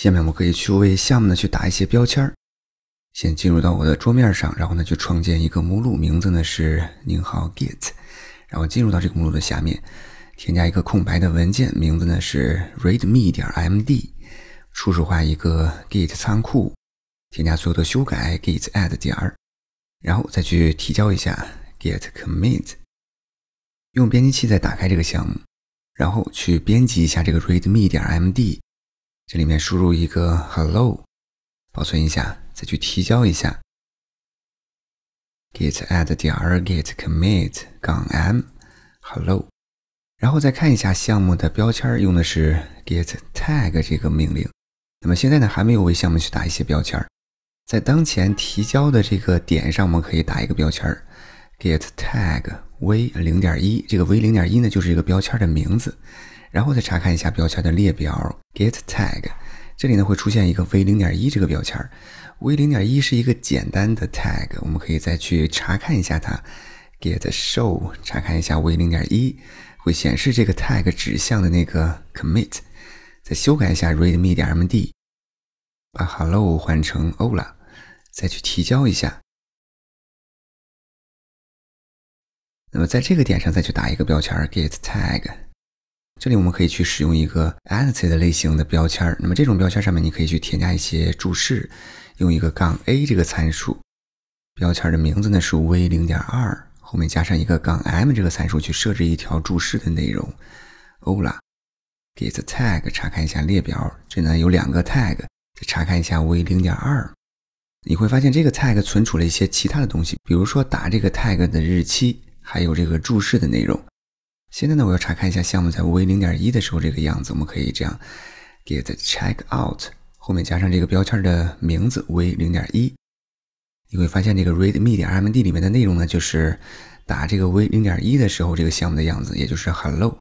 下面我可以去为项目呢去打一些标签儿。先进入到我的桌面上，然后呢去创建一个目录，名字呢是宁好 git。然后进入到这个目录的下面，添加一个空白的文件，名字呢是 readme 点 md。初始化一个 git 仓库，添加所有的修改 git add 点儿，然后再去提交一下 git commit。用编辑器再打开这个项目，然后去编辑一下这个 readme 点 md。这里面输入一个 hello，保存一下，再去提交一下。git add git commit 杠 -m hello，然后再看一下项目的标签，用的是 get tag 这个命令。那么现在呢，还没有为项目去打一些标签。在当前提交的这个点上，我们可以打一个标签，get tag v0.1。这个 v0.1 呢，就是一个标签的名字。然后再查看一下标签的列表，get tag，这里呢会出现一个 v0.1 这个标签，v0.1 是一个简单的 tag，我们可以再去查看一下它，get show 查看一下 v0.1，会显示这个 tag 指向的那个 commit，再修改一下 readme.md，点把 hello 换成 ola，再去提交一下。那么在这个点上再去打一个标签，get tag。这里我们可以去使用一个 entity 的类型的标签。那么这种标签上面你可以去添加一些注释，用一个杠 a 这个参数，标签的名字呢是 v0.2，后面加上一个杠 m 这个参数去设置一条注释的内容。欧了，get tag 查看一下列表，这呢有两个 tag，再查看一下 v0.2，你会发现这个 tag 存储了一些其他的东西，比如说打这个 tag 的日期，还有这个注释的内容。现在呢，我要查看一下项目在 v 0.1的时候这个样子，我们可以这样 get checkout 后面加上这个标签的名字 v 0.1，你会发现这个 README.md 点里面的内容呢，就是打这个 v 0.1的时候这个项目的样子，也就是 h e l l o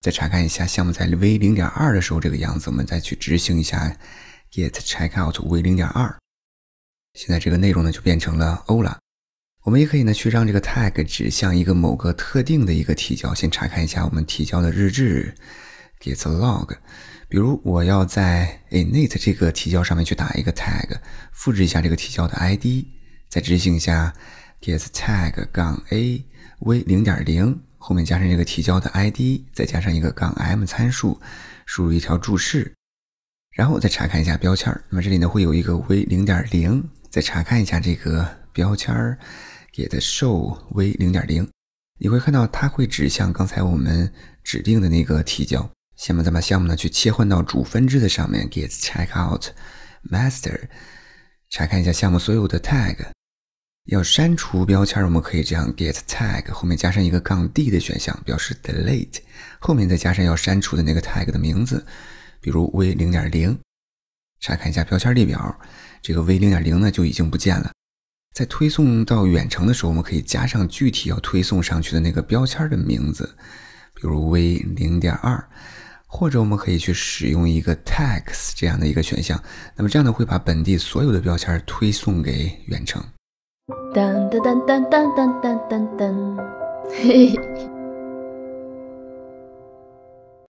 再查看一下项目在 v 0.2的时候这个样子，我们再去执行一下 get checkout v 0.2，现在这个内容呢就变成了 Ola。我们也可以呢，去让这个 tag 指向一个某个特定的一个提交。先查看一下我们提交的日志，get log。比如我要在 init 这个提交上面去打一个 tag，复制一下这个提交的 ID，再执行一下 get tag 杠 -av0.0 后面加上这个提交的 ID，再加上一个杠 -m 参数，输入一条注释，然后再查看一下标签儿。那么这里呢会有一个 v0.0，再查看一下这个标签儿。get show v 零点零，你会看到它会指向刚才我们指定的那个提交。下面再把项目呢去切换到主分支的上面，get checkout master，查看一下项目所有的 tag。要删除标签，我们可以这样：get tag 后面加上一个杠 d 的选项，表示 delete，后面再加上要删除的那个 tag 的名字，比如 v 零点零。查看一下标签列表，这个 v 零点零呢就已经不见了。在推送到远程的时候，我们可以加上具体要推送上去的那个标签的名字，比如 v 零点二，或者我们可以去使用一个 tags 这样的一个选项。那么这样呢，会把本地所有的标签推送给远程。嘿嘿。